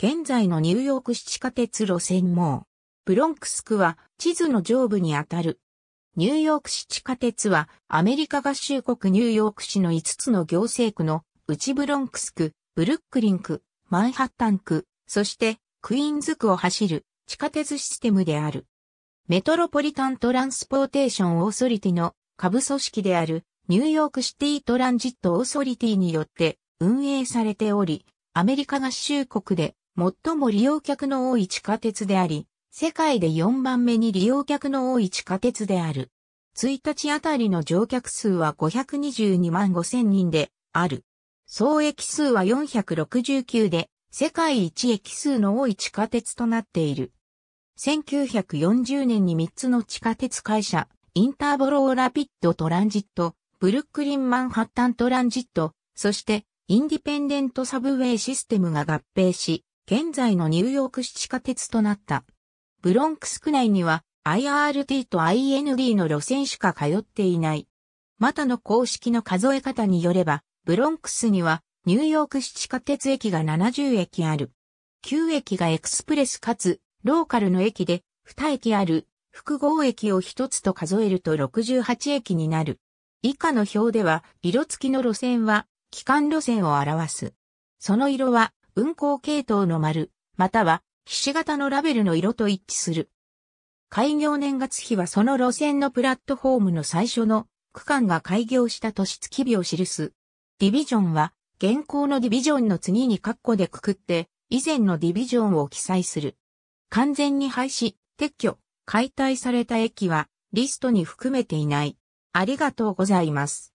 現在のニューヨーク市地下鉄路線網。ブロンクス区は地図の上部にあたる。ニューヨーク市地下鉄はアメリカ合衆国ニューヨーク市の5つの行政区の内ブロンクス区、ブルックリン区、マンハッタン区、そしてクイーンズ区を走る地下鉄システムである。メトロポリタントランスポーテーションオーソリティの下部組織であるニューヨークシティトランジットオーソリティによって運営されており、アメリカ合衆国で最も利用客の多い地下鉄であり、世界で4番目に利用客の多い地下鉄である。1日あたりの乗客数は522万5 0人である。総駅数は469で、世界一駅数の多い地下鉄となっている。1940年に3つの地下鉄会社、インターボローラピッドトランジット、ブルックリンマンハッタントランジット、そしてインディペンデントサブウェイシステムが合併し、現在のニューヨーク市地下鉄となった。ブロンクス区内には IRT と IND の路線しか通っていない。またの公式の数え方によれば、ブロンクスにはニューヨーク市地下鉄駅が70駅ある。9駅がエクスプレスかつローカルの駅で2駅ある複合駅を1つと数えると68駅になる。以下の表では色付きの路線は基幹路線を表す。その色は運行系統の丸、または、菱形のラベルの色と一致する。開業年月日はその路線のプラットフォームの最初の区間が開業した年月日を記す。ディビジョンは、現行のディビジョンの次に括弧でくくって、以前のディビジョンを記載する。完全に廃止、撤去、解体された駅は、リストに含めていない。ありがとうございます。